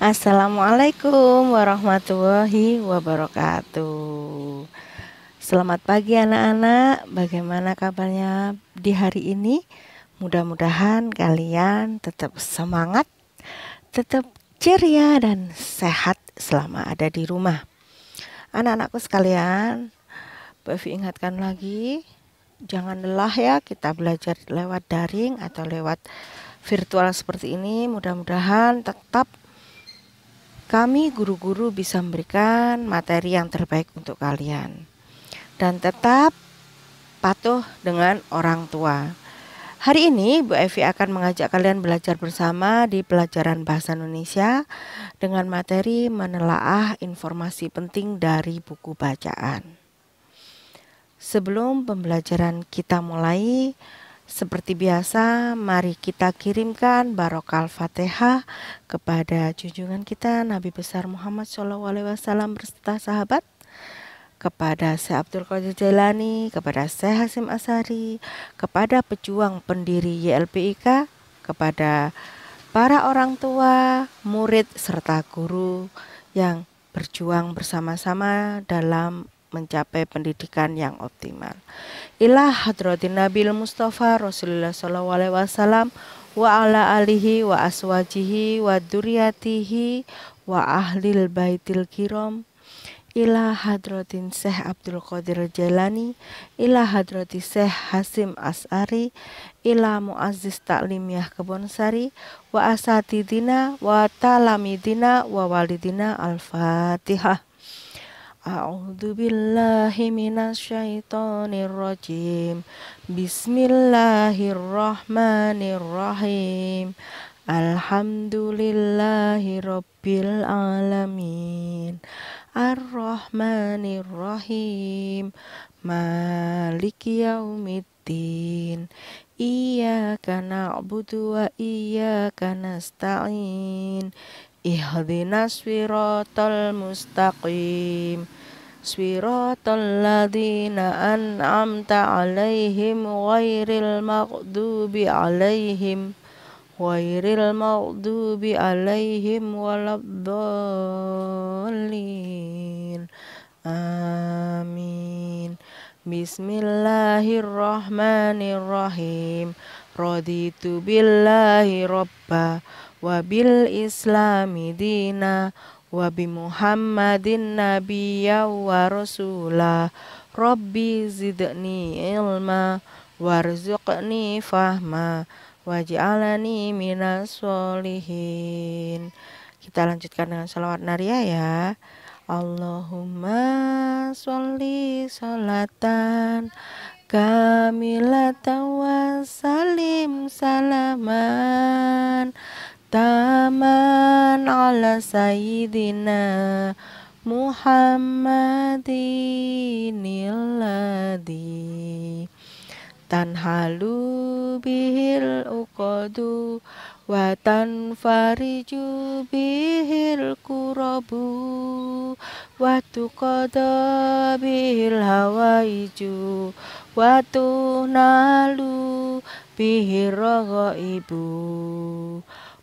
Assalamualaikum warahmatullahi wabarakatuh. Selamat pagi anak-anak. Bagaimana kabarnya di hari ini? Mudah-mudahan kalian tetap semangat, tetap ceria dan sehat selama ada di rumah. Anak-anakku sekalian, Bevi ingatkan lagi, jangan lelah ya kita belajar lewat daring atau lewat virtual seperti ini. Mudah-mudahan tetap kami guru-guru bisa memberikan materi yang terbaik untuk kalian. Dan tetap patuh dengan orang tua. Hari ini Bu Evi akan mengajak kalian belajar bersama di pelajaran bahasa Indonesia dengan materi menelaah informasi penting dari buku bacaan. Sebelum pembelajaran kita mulai, seperti biasa, mari kita kirimkan barokah Al-Fatihah kepada junjungan kita Nabi besar Muhammad Alaihi Wasallam beserta sahabat kepada Syekh Abdul Qadir Jailani, kepada Syekh Hasim Asari, kepada pejuang pendiri YLPIK, kepada para orang tua, murid serta guru yang berjuang bersama-sama dalam mencapai pendidikan yang optimal. Ilah hadratin Nabi Mustafa Rasulullah Shallallahu Alaihi Wasallam wa ala alihi wa aswajihi wa duriyatihi wa ahlil baitil kiram ila hadratin Syekh Abdul Qadir Jalani ila hadrati Syekh Hasim As'ari ila Muazzis Taklimiyah Kebonsari wa asatidina wa talamidina wa walidina al-fatihah A'udzu billahi minasyaitonir rajim. Bismillahirrahmanirrahim. Alhamdulillahi rabbil alamin. Arrahmanirrahim. Maliki yaumiddin. Iyyaka na'budu wa iyyaka nasta'in. اهدنا الصراط المستقيم صراط الذين أنعمت عليهم غير المغضوب عليهم غير المغضوب عليهم ولا الضالين آمين بسم الله الرحمن الرحيم رضيت بالله ربا wabil islami dina wabi muhammadin nabiyya wa rasulah rabbi zidni ilma warzuqni fahma waj'alani minas solihin kita lanjutkan dengan salawat naria ya Allahumma sholli sholatan kamilatan wa salim salaman taman ala sayyidina Muhammadinilladhi tanhalu bihil ukodu watan fariju bihil kurabu wa tuqada bihil hawaiju wa tunalu bihir ibu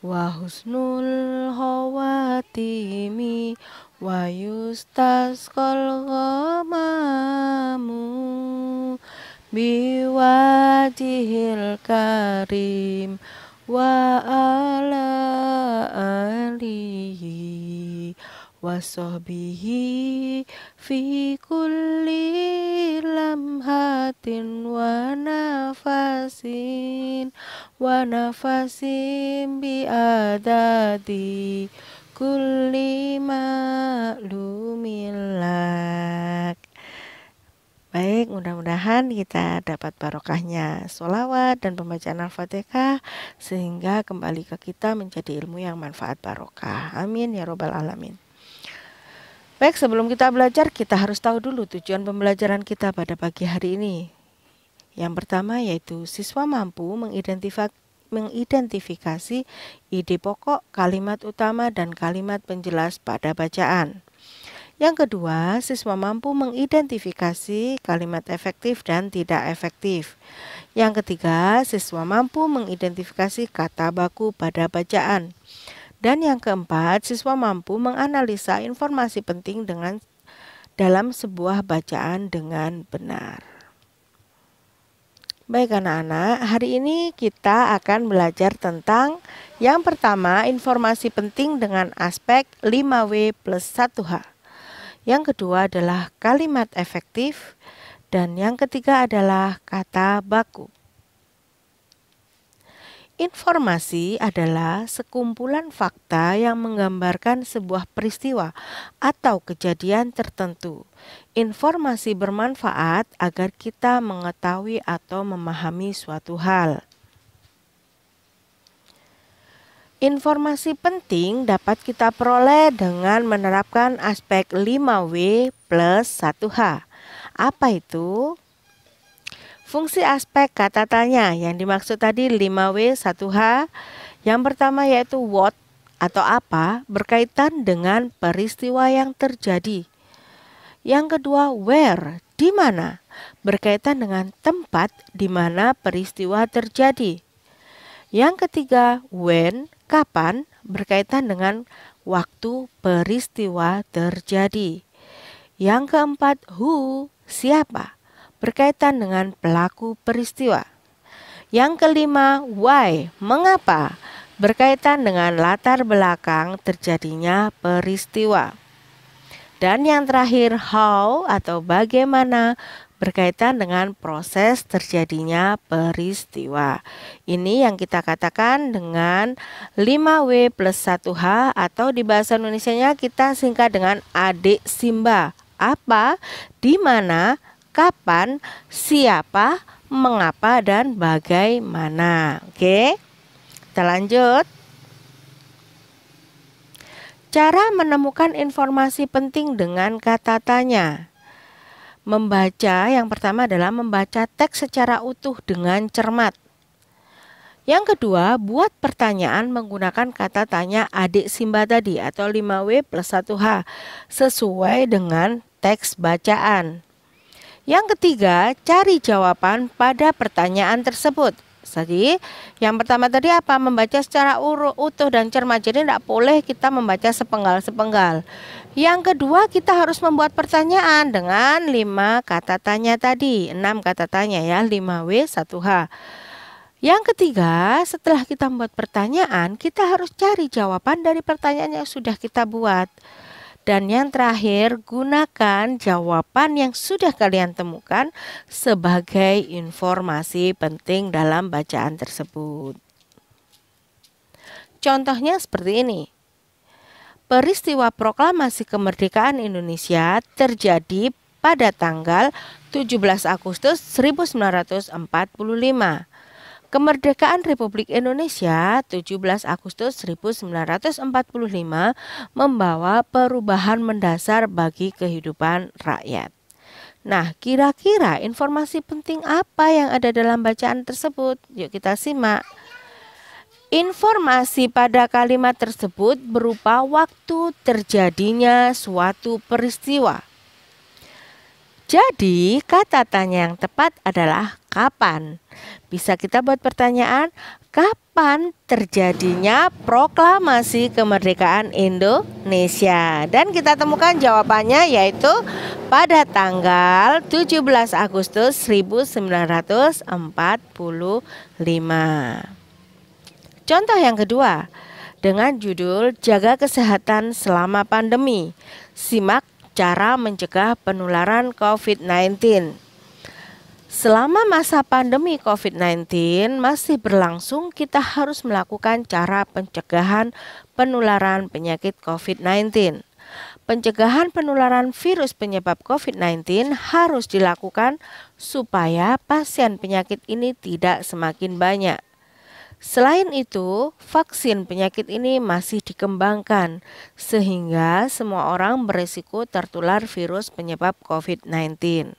wa husnul khawatimi wa yustas ghamamu biwajihil karim wa ala alihi wasohbihi fi kulli lamhatin wa nafasin wa nafasin bi adadi kulli maklumillah Baik, mudah-mudahan kita dapat barokahnya solawat dan pembacaan Al-Fatihah sehingga kembali ke kita menjadi ilmu yang manfaat barokah. Amin ya robbal alamin. Baik, sebelum kita belajar, kita harus tahu dulu tujuan pembelajaran kita pada pagi hari ini. Yang pertama yaitu siswa mampu mengidentifikasi mengidentifikasi ide pokok, kalimat utama, dan kalimat penjelas pada bacaan. Yang kedua, siswa mampu mengidentifikasi kalimat efektif dan tidak efektif. Yang ketiga, siswa mampu mengidentifikasi kata baku pada bacaan. Dan yang keempat, siswa mampu menganalisa informasi penting dengan dalam sebuah bacaan dengan benar. Baik anak-anak, hari ini kita akan belajar tentang yang pertama informasi penting dengan aspek 5W plus 1H. Yang kedua adalah kalimat efektif dan yang ketiga adalah kata baku. Informasi adalah sekumpulan fakta yang menggambarkan sebuah peristiwa atau kejadian tertentu. Informasi bermanfaat agar kita mengetahui atau memahami suatu hal. Informasi penting dapat kita peroleh dengan menerapkan aspek 5W plus 1H. Apa itu? Fungsi aspek kata tanya yang dimaksud tadi 5W 1H yang pertama yaitu what atau apa berkaitan dengan peristiwa yang terjadi. Yang kedua where, di mana berkaitan dengan tempat di mana peristiwa terjadi. Yang ketiga when, kapan berkaitan dengan waktu peristiwa terjadi. Yang keempat who, siapa berkaitan dengan pelaku peristiwa. Yang kelima, why, mengapa, berkaitan dengan latar belakang terjadinya peristiwa. Dan yang terakhir, how atau bagaimana berkaitan dengan proses terjadinya peristiwa. Ini yang kita katakan dengan 5W plus 1H atau di bahasa indonesia kita singkat dengan adik simba. Apa, di mana, kapan, siapa, mengapa, dan bagaimana. Oke, kita lanjut. Cara menemukan informasi penting dengan kata tanya. Membaca yang pertama adalah membaca teks secara utuh dengan cermat. Yang kedua, buat pertanyaan menggunakan kata tanya adik Simba tadi atau 5W plus 1H sesuai dengan teks bacaan. Yang ketiga, cari jawaban pada pertanyaan tersebut. Jadi, yang pertama tadi apa? Membaca secara utuh dan cermat. Jadi, tidak boleh kita membaca sepenggal-sepenggal. Yang kedua, kita harus membuat pertanyaan dengan lima kata tanya tadi. enam kata tanya ya, Lima w satu h Yang ketiga, setelah kita membuat pertanyaan, kita harus cari jawaban dari pertanyaan yang sudah kita buat. Dan yang terakhir, gunakan jawaban yang sudah kalian temukan sebagai informasi penting dalam bacaan tersebut. Contohnya seperti ini. Peristiwa proklamasi kemerdekaan Indonesia terjadi pada tanggal 17 Agustus 1945 Kemerdekaan Republik Indonesia 17 Agustus 1945 membawa perubahan mendasar bagi kehidupan rakyat. Nah, kira-kira informasi penting apa yang ada dalam bacaan tersebut? Yuk kita simak. Informasi pada kalimat tersebut berupa waktu terjadinya suatu peristiwa. Jadi, kata tanya yang tepat adalah kapan? Bisa kita buat pertanyaan, kapan terjadinya proklamasi kemerdekaan Indonesia? Dan kita temukan jawabannya yaitu pada tanggal 17 Agustus 1945. Contoh yang kedua, dengan judul Jaga Kesehatan Selama Pandemi. Simak cara mencegah penularan COVID-19. Selama masa pandemi COVID-19 masih berlangsung, kita harus melakukan cara pencegahan penularan penyakit COVID-19. Pencegahan penularan virus penyebab COVID-19 harus dilakukan supaya pasien penyakit ini tidak semakin banyak. Selain itu, vaksin penyakit ini masih dikembangkan sehingga semua orang berisiko tertular virus penyebab COVID-19.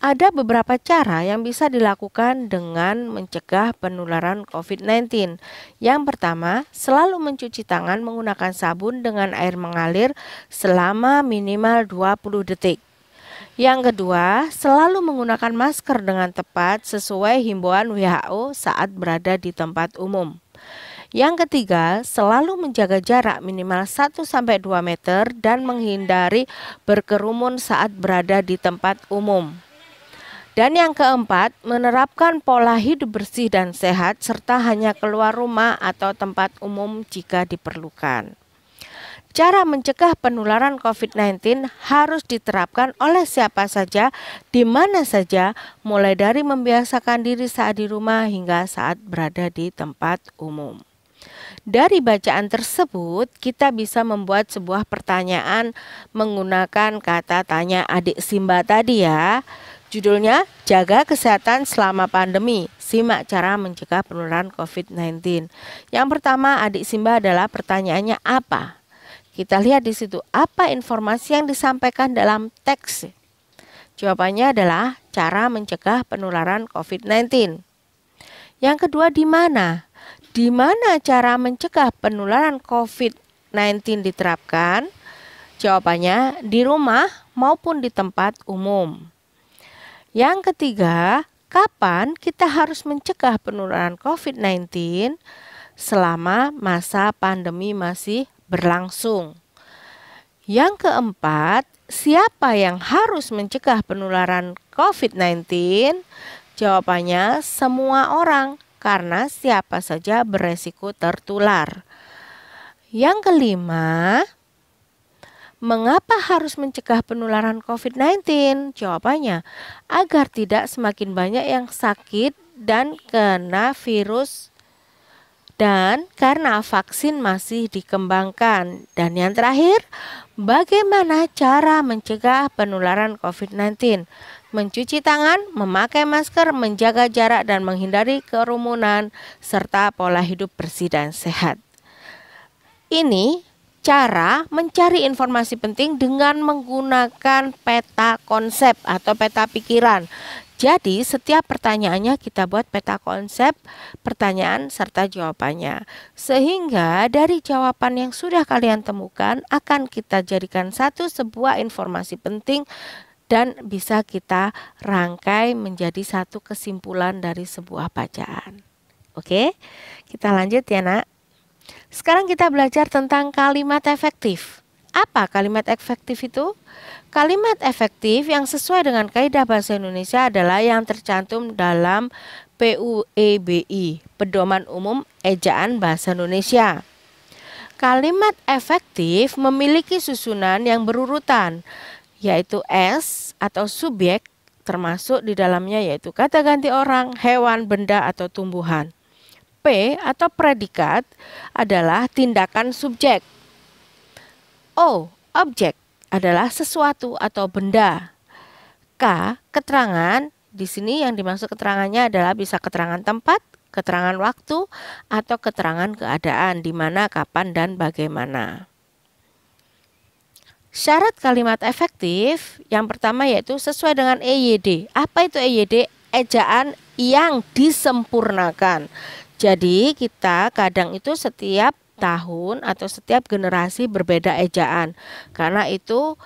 Ada beberapa cara yang bisa dilakukan dengan mencegah penularan COVID-19. Yang pertama, selalu mencuci tangan menggunakan sabun dengan air mengalir selama minimal 20 detik. Yang kedua, selalu menggunakan masker dengan tepat sesuai himbauan WHO saat berada di tempat umum. Yang ketiga, selalu menjaga jarak minimal 1-2 meter dan menghindari berkerumun saat berada di tempat umum. Dan yang keempat, menerapkan pola hidup bersih dan sehat serta hanya keluar rumah atau tempat umum jika diperlukan. Cara mencegah penularan COVID-19 harus diterapkan oleh siapa saja, di mana saja, mulai dari membiasakan diri saat di rumah hingga saat berada di tempat umum. Dari bacaan tersebut, kita bisa membuat sebuah pertanyaan menggunakan kata tanya adik Simba tadi ya. Judulnya Jaga Kesehatan Selama Pandemi. Simak cara mencegah penularan COVID-19. Yang pertama, Adik Simba adalah pertanyaannya apa? Kita lihat di situ apa informasi yang disampaikan dalam teks. Jawabannya adalah cara mencegah penularan COVID-19. Yang kedua, di mana? Di mana cara mencegah penularan COVID-19 diterapkan? Jawabannya di rumah maupun di tempat umum. Yang ketiga, kapan kita harus mencegah penularan COVID-19 selama masa pandemi masih berlangsung. Yang keempat, siapa yang harus mencegah penularan COVID-19? Jawabannya semua orang karena siapa saja beresiko tertular. Yang kelima, Mengapa harus mencegah penularan COVID-19? Jawabannya, agar tidak semakin banyak yang sakit dan kena virus dan karena vaksin masih dikembangkan. Dan yang terakhir, bagaimana cara mencegah penularan COVID-19? Mencuci tangan, memakai masker, menjaga jarak dan menghindari kerumunan serta pola hidup bersih dan sehat. Ini cara mencari informasi penting dengan menggunakan peta konsep atau peta pikiran. Jadi, setiap pertanyaannya kita buat peta konsep, pertanyaan, serta jawabannya. Sehingga dari jawaban yang sudah kalian temukan akan kita jadikan satu sebuah informasi penting dan bisa kita rangkai menjadi satu kesimpulan dari sebuah bacaan. Oke, kita lanjut ya, Nak. Sekarang kita belajar tentang kalimat efektif. Apa kalimat efektif itu? Kalimat efektif yang sesuai dengan kaidah bahasa Indonesia adalah yang tercantum dalam PUEBI, Pedoman Umum Ejaan Bahasa Indonesia. Kalimat efektif memiliki susunan yang berurutan, yaitu S atau subjek termasuk di dalamnya yaitu kata ganti orang, hewan, benda atau tumbuhan. P atau predikat adalah tindakan subjek. O, objek adalah sesuatu atau benda. K, keterangan. Di sini yang dimaksud keterangannya adalah bisa keterangan tempat, keterangan waktu, atau keterangan keadaan di mana, kapan, dan bagaimana. Syarat kalimat efektif yang pertama yaitu sesuai dengan EYD. Apa itu EYD? Ejaan yang disempurnakan. Jadi kita kadang itu setiap tahun atau setiap generasi berbeda ejaan. Karena itu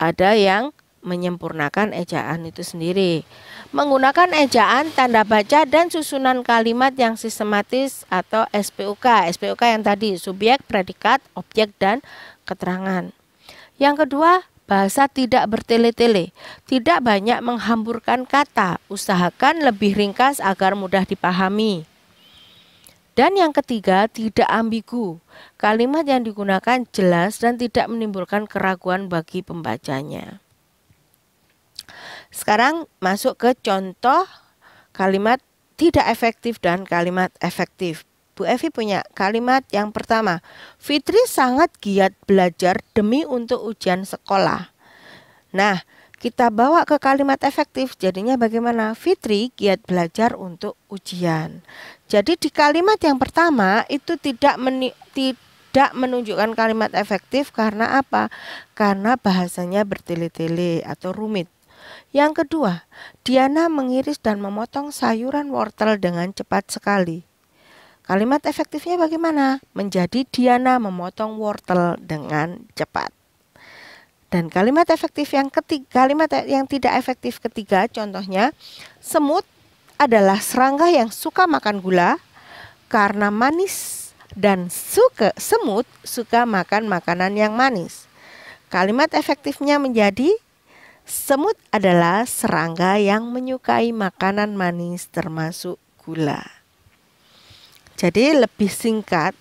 ada yang menyempurnakan ejaan itu sendiri. Menggunakan ejaan tanda baca dan susunan kalimat yang sistematis atau SPUK. SPUK yang tadi subjek, predikat, objek dan keterangan. Yang kedua, bahasa tidak bertele-tele, tidak banyak menghamburkan kata, usahakan lebih ringkas agar mudah dipahami. Dan yang ketiga, tidak ambigu. Kalimat yang digunakan jelas dan tidak menimbulkan keraguan bagi pembacanya. Sekarang masuk ke contoh kalimat tidak efektif dan kalimat efektif. Bu Evi punya kalimat yang pertama, Fitri sangat giat belajar demi untuk ujian sekolah. Nah, kita bawa ke kalimat efektif, jadinya bagaimana? Fitri giat belajar untuk ujian. Jadi di kalimat yang pertama itu tidak meni, tidak menunjukkan kalimat efektif karena apa? Karena bahasanya bertele-tele atau rumit. Yang kedua, Diana mengiris dan memotong sayuran wortel dengan cepat sekali. Kalimat efektifnya bagaimana? Menjadi Diana memotong wortel dengan cepat. Dan kalimat efektif yang ketiga, kalimat e-, yang tidak efektif ketiga contohnya semut adalah serangga yang suka makan gula karena manis dan suka semut suka makan makanan yang manis. Kalimat efektifnya menjadi semut adalah serangga yang menyukai makanan manis termasuk gula. Jadi lebih singkat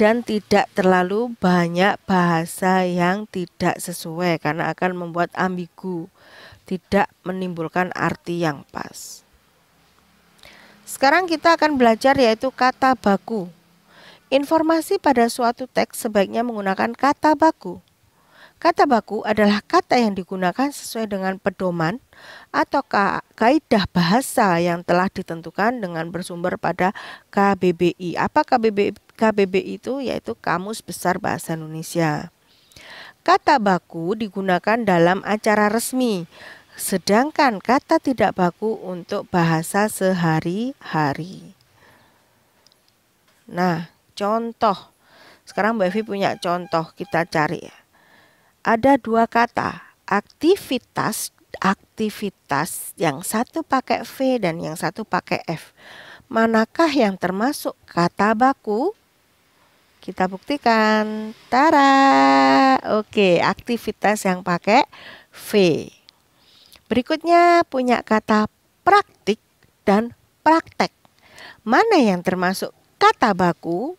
dan tidak terlalu banyak bahasa yang tidak sesuai karena akan membuat ambigu, tidak menimbulkan arti yang pas. Sekarang kita akan belajar yaitu kata baku. Informasi pada suatu teks sebaiknya menggunakan kata baku. Kata baku adalah kata yang digunakan sesuai dengan pedoman atau ka kaidah bahasa yang telah ditentukan dengan bersumber pada KBBI. Apa KBBI, KBBI itu? Yaitu Kamus Besar Bahasa Indonesia. Kata baku digunakan dalam acara resmi Sedangkan kata tidak baku untuk bahasa sehari-hari. Nah, contoh. Sekarang Mbak Evi punya contoh, kita cari ya. Ada dua kata, aktivitas aktivitas yang satu pakai V dan yang satu pakai F. Manakah yang termasuk kata baku? Kita buktikan. Tara. Oke, aktivitas yang pakai V. Berikutnya punya kata praktik dan praktek. Mana yang termasuk kata baku?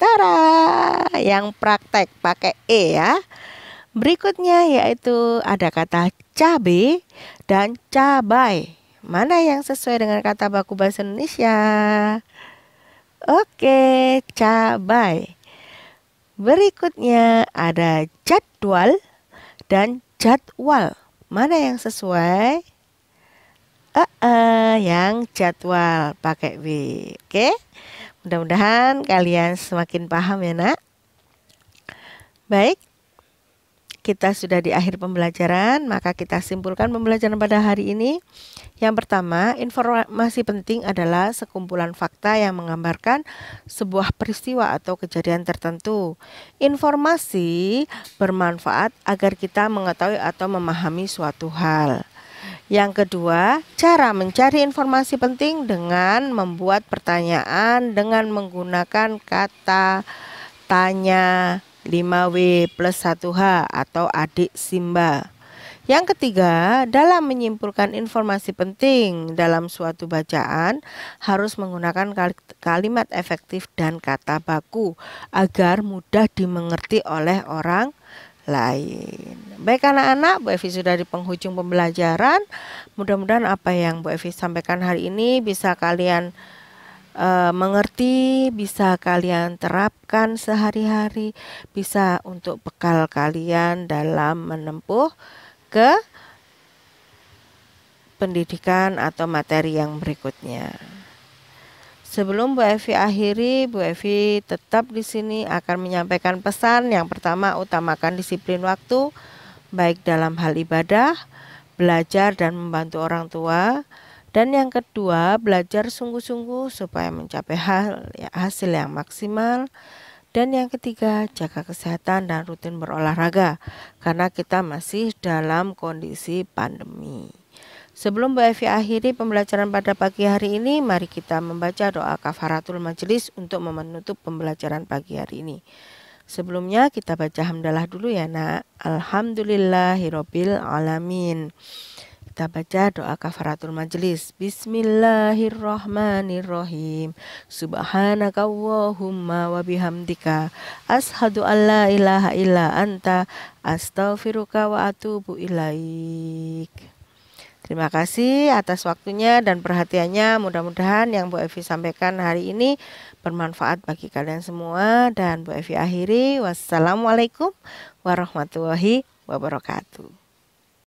Tara, yang praktek pakai E ya. Berikutnya yaitu ada kata cabe dan cabai. Mana yang sesuai dengan kata baku bahasa Indonesia? Oke, cabai. Berikutnya ada jadwal dan jadwal. Mana yang sesuai? Eh, uh, uh, yang jadwal pakai W. Oke. Okay? Mudah-mudahan kalian semakin paham ya, Nak. Baik, kita sudah di akhir pembelajaran, maka kita simpulkan pembelajaran pada hari ini. Yang pertama, informasi penting adalah sekumpulan fakta yang menggambarkan sebuah peristiwa atau kejadian tertentu. Informasi bermanfaat agar kita mengetahui atau memahami suatu hal. Yang kedua, cara mencari informasi penting dengan membuat pertanyaan dengan menggunakan kata tanya, 5W plus 1H atau adik Simba. Yang ketiga, dalam menyimpulkan informasi penting dalam suatu bacaan harus menggunakan kalimat efektif dan kata baku agar mudah dimengerti oleh orang lain. Baik anak-anak, Bu Evi sudah di penghujung pembelajaran. Mudah-mudahan apa yang Bu Evi sampaikan hari ini bisa kalian uh, mengerti, bisa kalian terapkan sehari-hari, bisa untuk bekal kalian dalam menempuh ke pendidikan atau materi yang berikutnya. Sebelum Bu Evi akhiri, Bu Evi tetap di sini akan menyampaikan pesan yang pertama utamakan disiplin waktu baik dalam hal ibadah, belajar dan membantu orang tua, dan yang kedua, belajar sungguh-sungguh supaya mencapai hal ya, hasil yang maksimal. Dan yang ketiga, jaga kesehatan dan rutin berolahraga karena kita masih dalam kondisi pandemi. Sebelum Bu Evi akhiri pembelajaran pada pagi hari ini, mari kita membaca doa kafaratul majelis untuk menutup pembelajaran pagi hari ini. Sebelumnya kita baca hamdalah dulu ya nak. Alhamdulillahirobbil alamin. Kita baca doa kafaratul majelis. Bismillahirrahmanirrahim. Subhanakallahumma wabihamdika Ashadu an la ilaha illa anta astaghfiruka wa atubu ilaik. Terima kasih atas waktunya dan perhatiannya. Mudah-mudahan yang Bu Evi sampaikan hari ini bermanfaat bagi kalian semua. Dan Bu Evi akhiri, wassalamualaikum warahmatullahi wabarakatuh.